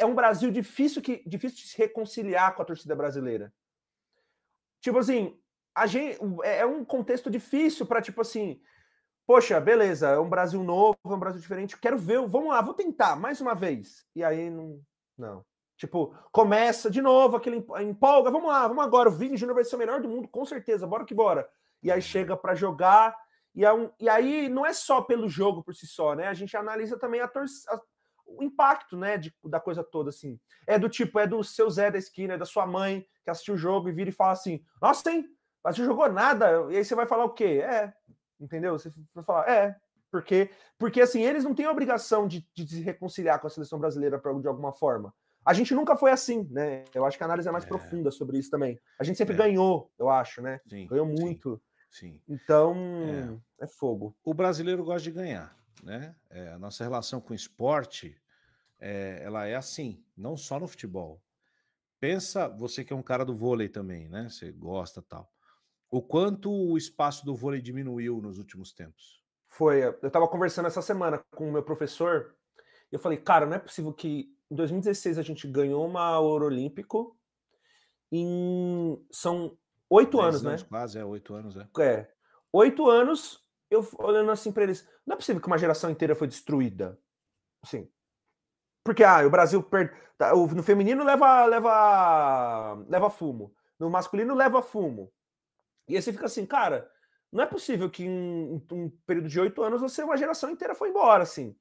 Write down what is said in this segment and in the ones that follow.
é um Brasil difícil, que, difícil de se reconciliar com a torcida brasileira. Tipo assim, a gente, é, é um contexto difícil para, tipo assim, poxa, beleza, é um Brasil novo, é um Brasil diferente, quero ver, vamos lá, vou tentar mais uma vez. E aí não. não. Tipo, começa de novo, aquele empolga, vamos lá, vamos agora, o Vini Júnior vai ser o melhor do mundo, com certeza, bora que bora. E aí chega para jogar, e, é um, e, aí não é só pelo jogo por si só, né? A gente analisa também a torcida o impacto, né, de, da coisa toda, assim. É do tipo, é do seu Zé da esquina, é da sua mãe que assistiu o jogo e vira e fala assim, nossa, hein, mas não jogou nada, e aí você vai falar o quê? É, entendeu? Você vai falar, é, porque, porque assim, eles não têm a obrigação de, de se reconciliar com a seleção brasileira pra, de alguma forma. A gente nunca foi assim, né? Eu acho que a análise é mais é. profunda sobre isso também. A gente sempre é. ganhou, eu acho, né? Sim, ganhou muito. Sim. sim. Então, é. é. fogo. O brasileiro gosta de ganhar né? É, a nossa relação com o esporte, é, ela é assim, não só no futebol. Pensa, você que é um cara do vôlei também, né? Você gosta tal. O quanto o espaço do vôlei diminuiu nos últimos tempos? Foi, eu estava conversando essa semana com o meu professor, eu falei, cara, não é possível que em 2016 a gente ganhou uma Ouro Olímpico em... são oito anos, anos, né? Quase, é, oito anos, é. É, oito anos eu olhando assim para eles, não é possível que uma geração inteira foi destruída. Assim. Porque ah, o Brasil per... Tá, no feminino leva leva leva fumo, no masculino leva fumo. E aí você fica assim, cara, não é possível que em um período de oito anos você uma geração inteira foi embora assim.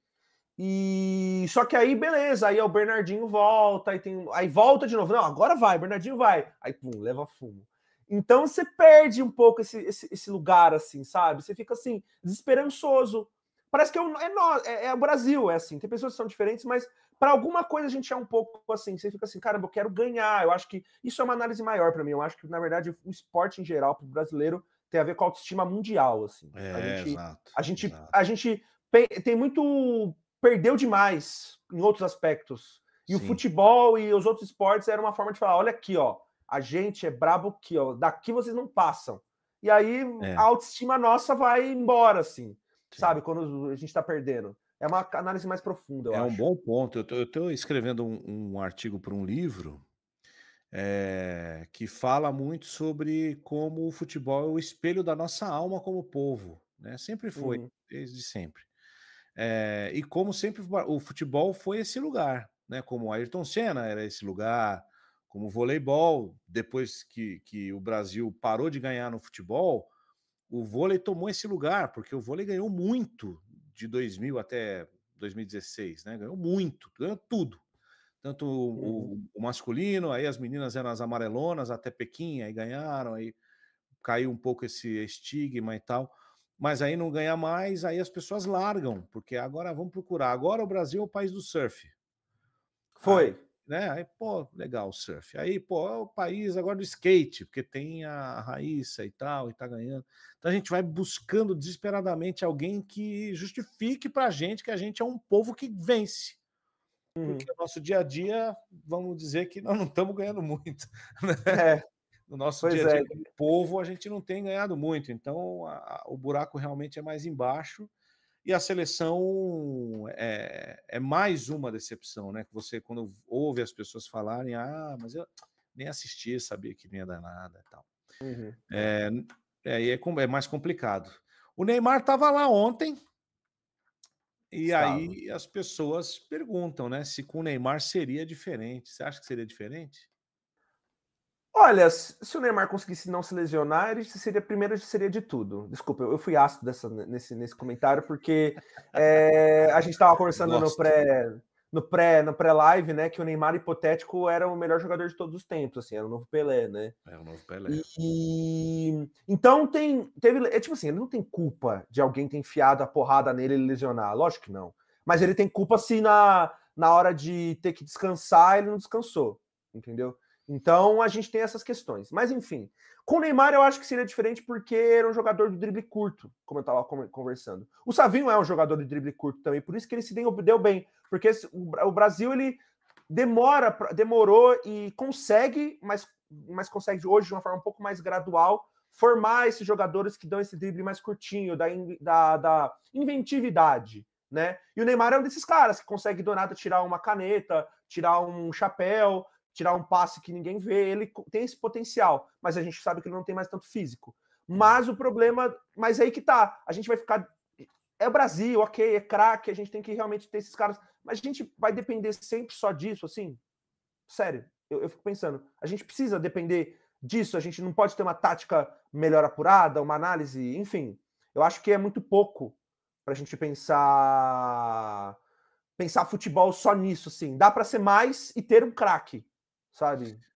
E só que aí beleza, aí é o Bernardinho volta, aí tem, aí volta de novo, não, agora vai, Bernardinho vai. Aí pum, leva fumo. Então você perde um pouco esse, esse, esse lugar, assim, sabe? Você fica assim, desesperançoso. Parece que é, o, é, é, é o Brasil, é assim. Tem pessoas que são diferentes, mas para alguma coisa a gente é um pouco assim. Você fica assim, caramba, eu quero ganhar. Eu acho que isso é uma análise maior para mim. Eu acho que, na verdade, o esporte em geral, para o brasileiro, tem a ver com a autoestima mundial, assim. É, a gente, exato, a gente, exato. A gente tem muito. perdeu demais em outros aspectos. E Sim. o futebol e os outros esportes era uma forma de falar: olha aqui, ó a gente é brabo aqui, ó, daqui vocês não passam. E aí é. a autoestima nossa vai embora, assim, Sim. sabe? Quando a gente está perdendo. É uma análise mais profunda. é acho. um bom ponto. Eu estou escrevendo um, um artigo para um livro é, que fala muito sobre como o futebol é o espelho da nossa alma como povo, né? Sempre foi, uhum. desde sempre. É, e como sempre o futebol foi esse lugar, né? Como Ayrton Senna era esse lugar, como o voleibol, depois que, que o Brasil parou de ganhar no futebol, o vôlei tomou esse lugar, porque o vôlei ganhou muito de 2000 até 2016, né? Ganhou muito, ganhou tudo. Tanto o, o, uhum. o masculino, aí as meninas eram as amarelonas até Pequim, aí ganharam, aí caiu um pouco esse estigma e tal. Mas aí não ganha mais, aí as pessoas largam, porque agora vamos procurar. Agora o Brasil é o país do surf. Foi. Aí, né? Aí, pô, legal o surf. Aí, pô, é o país agora do skate, porque tem a Raíssa e tal, e tá ganhando. Então a gente vai buscando desesperadamente alguém que justifique pra gente que a gente é um povo que vence. Uhum. Porque o nosso dia a dia, vamos dizer que nós não estamos ganhando muito. Né? É. No nosso pois dia a dia é. povo, a gente não tem ganhado muito. Então a, a, o buraco realmente é mais embaixo. E a seleção é, é, mais uma decepção, né? Que você, quando ouve as pessoas falarem, ah, mas eu nem assisti, sabia que vinha danada e tal. Uhum. É, é, é, é, mais complicado. O Neymar estava lá ontem, e Estava. aí as pessoas perguntam, né? Se com o Neymar seria diferente. Você acha que seria diferente? Olha, se o Neymar conseguisse não se lesionar, ele seria primeiro seria de tudo. Desculpa, eu fui ácido dessa, nesse, nesse comentário, porque é, a gente estava conversando no pré no pré no pré-live, né, que o Neymar hipotético era o melhor jogador de todos os tempos, assim, era o novo Pelé, né? É o novo Pelé. E então tem teve é tipo assim, ele não tem culpa de alguém ter enfiado a porrada nele e lesionar, lógico que não. Mas ele tem culpa se na na hora de ter que descansar ele não descansou, entendeu? Então a gente tem essas questões. Mas enfim, com o Neymar eu acho que seria diferente porque era um jogador de drible curto, como eu estava conversando. O Savinho é um jogador de drible curto também, por isso que ele se deu bem, porque o Brasil ele demora, demorou e consegue, mas, mas consegue hoje de uma forma um pouco mais gradual formar esses jogadores que dão esse drible mais curtinho, da, da, da inventividade. Né? E o Neymar é um desses caras que consegue do nada tirar uma caneta, tirar um chapéu, tirar um passe que ninguém vê, ele tem esse potencial, mas a gente sabe que ele não tem mais tanto físico. É. Mas o problema, mas é aí que tá, a gente vai ficar é Brasil, OK, é craque, a gente tem que realmente ter esses caras, mas a gente vai depender sempre só disso, assim? Sério, eu, eu fico pensando, a gente precisa depender disso, a gente não pode ter uma tática melhor apurada, uma análise, enfim. Eu acho que é muito pouco para a gente pensar pensar futebol só nisso, assim. Dá para ser mais e ter um craque sabe?